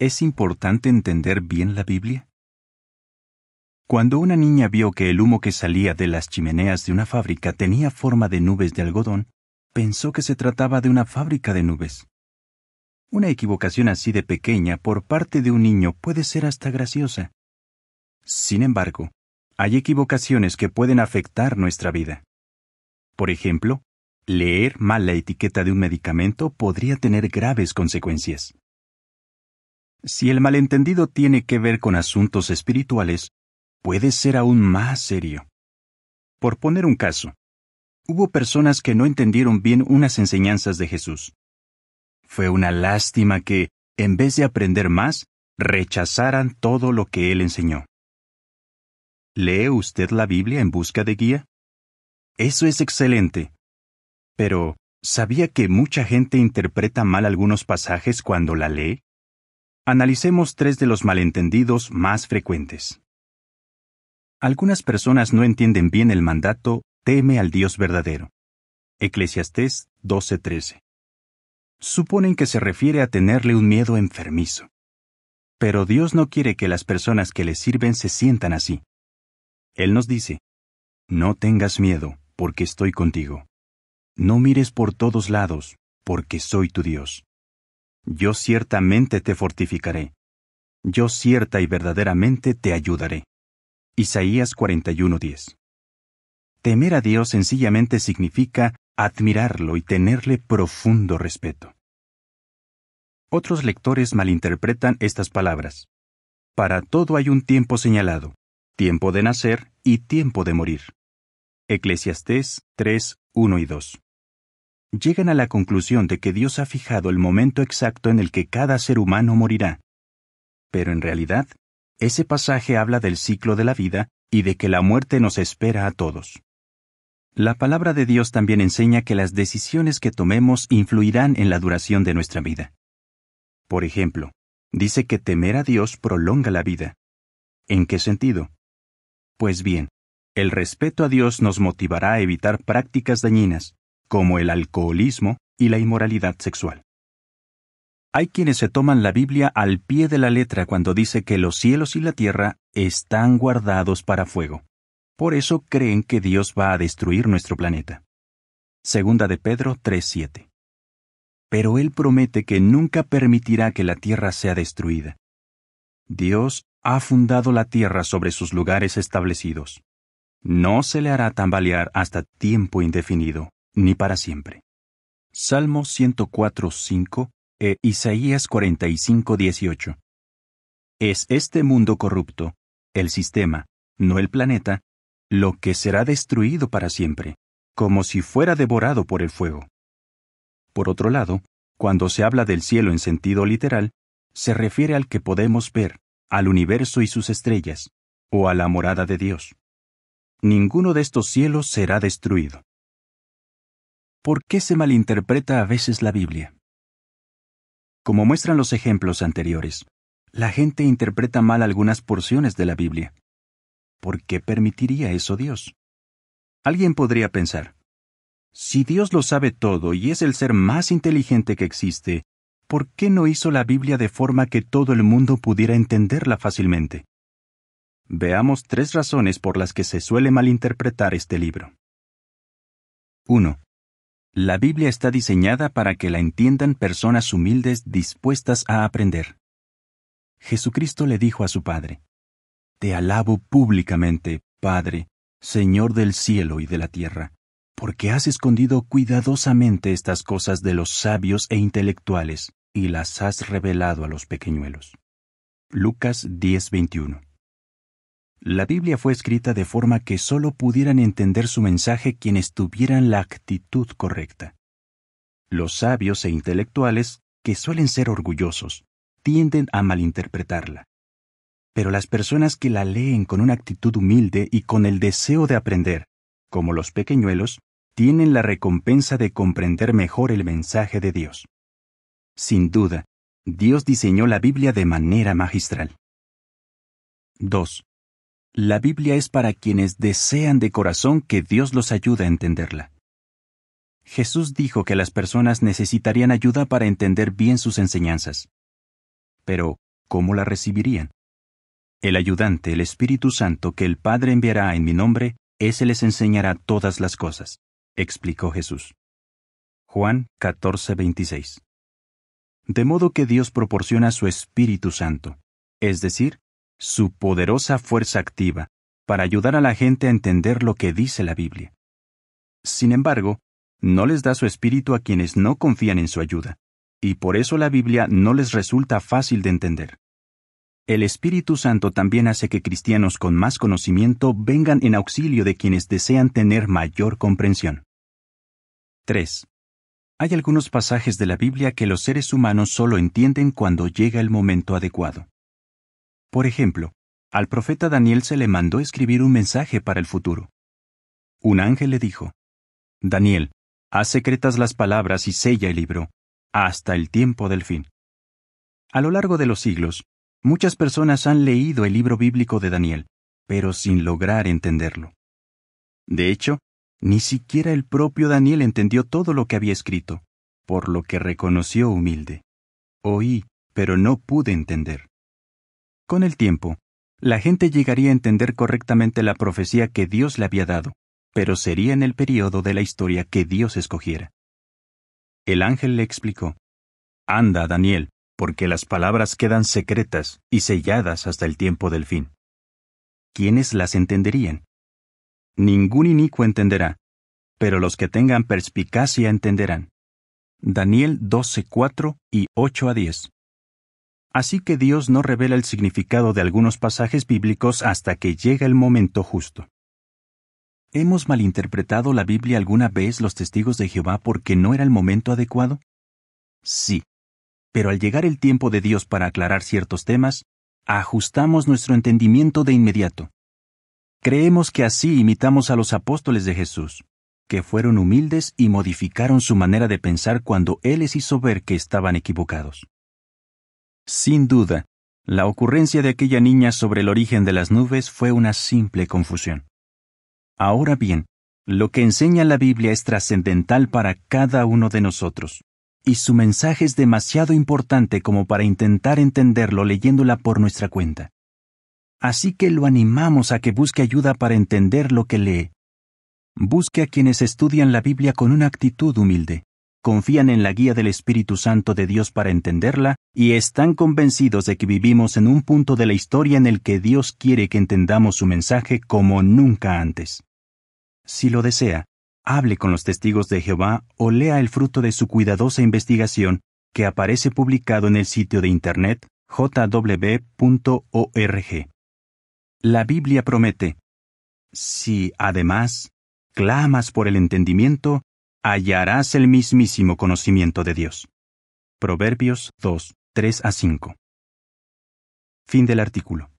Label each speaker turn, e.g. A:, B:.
A: ¿Es importante entender bien la Biblia? Cuando una niña vio que el humo que salía de las chimeneas de una fábrica tenía forma de nubes de algodón, pensó que se trataba de una fábrica de nubes. Una equivocación así de pequeña por parte de un niño puede ser hasta graciosa. Sin embargo, hay equivocaciones que pueden afectar nuestra vida. Por ejemplo, leer mal la etiqueta de un medicamento podría tener graves consecuencias. Si el malentendido tiene que ver con asuntos espirituales, puede ser aún más serio. Por poner un caso, hubo personas que no entendieron bien unas enseñanzas de Jesús. Fue una lástima que, en vez de aprender más, rechazaran todo lo que él enseñó. ¿Lee usted la Biblia en busca de guía? Eso es excelente. Pero, ¿sabía que mucha gente interpreta mal algunos pasajes cuando la lee? Analicemos tres de los malentendidos más frecuentes. Algunas personas no entienden bien el mandato teme al Dios verdadero. Eclesiastés 12:13. Suponen que se refiere a tenerle un miedo enfermizo. Pero Dios no quiere que las personas que le sirven se sientan así. Él nos dice, no tengas miedo, porque estoy contigo. No mires por todos lados, porque soy tu Dios. Yo ciertamente te fortificaré. Yo cierta y verdaderamente te ayudaré. Isaías 41:10. Temer a Dios sencillamente significa admirarlo y tenerle profundo respeto. Otros lectores malinterpretan estas palabras. Para todo hay un tiempo señalado, tiempo de nacer y tiempo de morir. Eclesiastés 3.1 y 2 llegan a la conclusión de que Dios ha fijado el momento exacto en el que cada ser humano morirá. Pero en realidad, ese pasaje habla del ciclo de la vida y de que la muerte nos espera a todos. La palabra de Dios también enseña que las decisiones que tomemos influirán en la duración de nuestra vida. Por ejemplo, dice que temer a Dios prolonga la vida. ¿En qué sentido? Pues bien, el respeto a Dios nos motivará a evitar prácticas dañinas, como el alcoholismo y la inmoralidad sexual. Hay quienes se toman la Biblia al pie de la letra cuando dice que los cielos y la tierra están guardados para fuego. Por eso creen que Dios va a destruir nuestro planeta. Segunda de Pedro 3:7. Pero Él promete que nunca permitirá que la tierra sea destruida. Dios ha fundado la tierra sobre sus lugares establecidos. No se le hará tambalear hasta tiempo indefinido ni para siempre. Salmo 104.5 e Isaías 45.18. Es este mundo corrupto, el sistema, no el planeta, lo que será destruido para siempre, como si fuera devorado por el fuego. Por otro lado, cuando se habla del cielo en sentido literal, se refiere al que podemos ver, al universo y sus estrellas, o a la morada de Dios. Ninguno de estos cielos será destruido. ¿Por qué se malinterpreta a veces la Biblia? Como muestran los ejemplos anteriores, la gente interpreta mal algunas porciones de la Biblia. ¿Por qué permitiría eso Dios? Alguien podría pensar, si Dios lo sabe todo y es el ser más inteligente que existe, ¿por qué no hizo la Biblia de forma que todo el mundo pudiera entenderla fácilmente? Veamos tres razones por las que se suele malinterpretar este libro. 1. La Biblia está diseñada para que la entiendan personas humildes dispuestas a aprender. Jesucristo le dijo a su Padre, Te alabo públicamente, Padre, Señor del cielo y de la tierra, porque has escondido cuidadosamente estas cosas de los sabios e intelectuales, y las has revelado a los pequeñuelos. Lucas 10:21 la Biblia fue escrita de forma que sólo pudieran entender su mensaje quienes tuvieran la actitud correcta. Los sabios e intelectuales, que suelen ser orgullosos, tienden a malinterpretarla. Pero las personas que la leen con una actitud humilde y con el deseo de aprender, como los pequeñuelos, tienen la recompensa de comprender mejor el mensaje de Dios. Sin duda, Dios diseñó la Biblia de manera magistral. 2. La Biblia es para quienes desean de corazón que Dios los ayude a entenderla. Jesús dijo que las personas necesitarían ayuda para entender bien sus enseñanzas. Pero, ¿cómo la recibirían? El ayudante, el Espíritu Santo, que el Padre enviará en mi nombre, ese les enseñará todas las cosas, explicó Jesús. Juan 14:26. De modo que Dios proporciona su Espíritu Santo, es decir, su poderosa fuerza activa para ayudar a la gente a entender lo que dice la Biblia. Sin embargo, no les da su espíritu a quienes no confían en su ayuda, y por eso la Biblia no les resulta fácil de entender. El Espíritu Santo también hace que cristianos con más conocimiento vengan en auxilio de quienes desean tener mayor comprensión. 3. Hay algunos pasajes de la Biblia que los seres humanos solo entienden cuando llega el momento adecuado. Por ejemplo, al profeta Daniel se le mandó escribir un mensaje para el futuro. Un ángel le dijo, Daniel, haz secretas las palabras y sella el libro, hasta el tiempo del fin. A lo largo de los siglos, muchas personas han leído el libro bíblico de Daniel, pero sin lograr entenderlo. De hecho, ni siquiera el propio Daniel entendió todo lo que había escrito, por lo que reconoció humilde. Oí, pero no pude entender. Con el tiempo, la gente llegaría a entender correctamente la profecía que Dios le había dado, pero sería en el periodo de la historia que Dios escogiera. El ángel le explicó, Anda, Daniel, porque las palabras quedan secretas y selladas hasta el tiempo del fin. ¿Quiénes las entenderían? Ningún inicuo entenderá, pero los que tengan perspicacia entenderán. Daniel 12:4 y 8 a 10. Así que Dios no revela el significado de algunos pasajes bíblicos hasta que llega el momento justo. ¿Hemos malinterpretado la Biblia alguna vez los testigos de Jehová porque no era el momento adecuado? Sí. Pero al llegar el tiempo de Dios para aclarar ciertos temas, ajustamos nuestro entendimiento de inmediato. Creemos que así imitamos a los apóstoles de Jesús, que fueron humildes y modificaron su manera de pensar cuando Él les hizo ver que estaban equivocados. Sin duda, la ocurrencia de aquella niña sobre el origen de las nubes fue una simple confusión. Ahora bien, lo que enseña la Biblia es trascendental para cada uno de nosotros, y su mensaje es demasiado importante como para intentar entenderlo leyéndola por nuestra cuenta. Así que lo animamos a que busque ayuda para entender lo que lee. Busque a quienes estudian la Biblia con una actitud humilde confían en la guía del Espíritu Santo de Dios para entenderla y están convencidos de que vivimos en un punto de la historia en el que Dios quiere que entendamos su mensaje como nunca antes. Si lo desea, hable con los testigos de Jehová o lea el fruto de su cuidadosa investigación que aparece publicado en el sitio de internet jw.org. La Biblia promete, si además clamas por el entendimiento, hallarás el mismísimo conocimiento de Dios. Proverbios 2, 3 a 5. Fin del artículo.